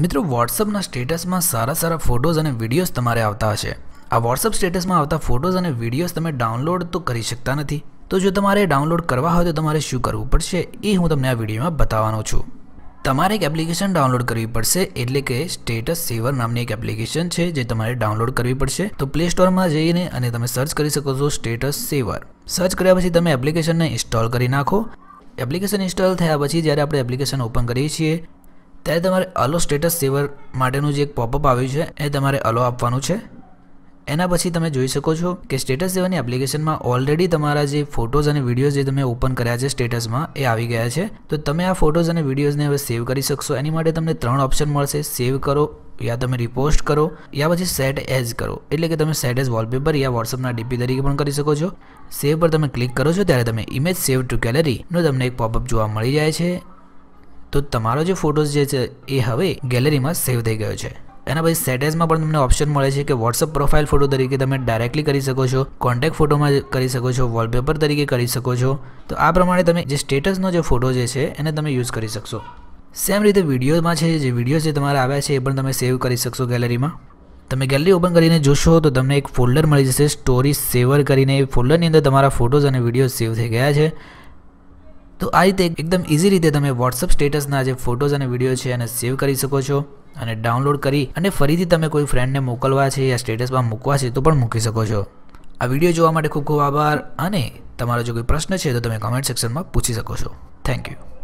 મિત્રો WhatsApp ના status માં સારા સારા ફોટોઝ અને વિડીયોસ તમારે આવતા છે આ WhatsApp સ્ટેટસ માં આવતા ફોટોઝ અને વિડીયોસ તમે ડાઉનલોડ તો કરી શકતા નથી તો જો તમારે ડાઉનલોડ કરવા હોય તો તમારે શું કરવું પડશે એ હું તમને આ વિડીયો માં બતાવવાનો છું તમારે એક એપ્લિકેશન ડાઉનલોડ કરવી પડશે એટલે કે સ્ટેટસ સેવર નામ ની એક એપ્લિકેશન છે જે તમારે ડાઉનલોડ કરવી પડશે તો Play Store માં જઈને અને તમે સર્ચ કરી શકો છો સ્ટેટસ સેવર સર્ચ કર્યા પછી તમે એપ્લિકેશન ને ઇન્સ્ટોલ કરી નાખો એપ્લિકેશન ઇન્સ્ટોલ થયા પછી જ્યારે આપણે એપ્લિકેશન ઓપન કરીએ છીએ તારે તમારા allo status saver માડેનું જે એક પોપ અપ આવે છે એ તમારે allo આપવાનું છે એના પછી તમે જોઈ શકો છો કે status saver ની એપ્લિકેશન માં ઓલરેડી તમારા જે ફોટોઝ અને વિડિયોઝ જે તમે ઓપન કર્યા છે સ્ટેટસ માં એ આવી ગયા છે તો તમે આ ફોટોઝ અને વિડિયોઝ ને હવે સેવ કરી શકશો એની માટે તમને ત્રણ ઓપ્શન મળશે સેવ કરો યા તમે રીપોસ્ટ કરો યા પછી સેટ એઝ કરો એટલે કે તમે સેટ એઝ વોલ ペ પર યા WhatsApp ના DP તરીકે પણ કરી શકો છો સેવ પર તમે ક્લિક કરો છો ત્યારે તમને ઇમેજ સેવ ટુ ગેલેરી નો તમને પોપ અપ જોવા મળી જાય છે તો તમારો જે ફોટોઝ જે છે એ હવે ગેલેરીમાં સેવ થઈ ગયો છે એના પછી સેટેસમાં પણ તમને ઓપ્શન મળે છે કે વોટ્સઅપ પ્રોફાઇલ ફોટો તરીકે તમે ડાયરેક્ટલી કરી શકો છો કોન્ટેક્ટ ફોટોમાં કરી શકો છો વોલપેપર તરીકે કરી શકો છો તો આ પ્રમાણે તમે જે સ્ટેટસનો જે ફોટો જે છે એને તમે યુઝ કરી શકશો સેમ રીતે વિડીયોમાં છે જે વિડીયો જે તમારા આવ્યા છે એ પણ તમે સેવ કરી શકશો ગેલેરીમાં તમે ગેલેરી ઓપન કરીને જોશો તો તમને એક ફોલ્ડર મળી જશે સ્ટોરી સેવર કરીને એ ફોલ્ડરની અંદર તમારા ફોટોઝ અને વિડીયો સેવ થઈ ગયા છે તો આ રીતે એકદમ ઇઝી રીતે તમે વોટ્સઅપ સ્ટેટસના જે ફોટોઝ અને વિડીયો છે એને સેવ કરી શકો છો અને ડાઉનલોડ કરી અને ફરીથી તમે કોઈ ફ્રેન્ડને મોકલવા છે યા સ્ટેટસમાં મૂકવા છે તો પણ મૂકી શકો છો આ વિડીયો જોવા માટે ખૂબ ખૂબ આભાર અને તમારો જો કોઈ પ્રશ્ન છે તો તમે કમેન્ટ સેક્શનમાં પૂછી શકો છો થેન્ક યુ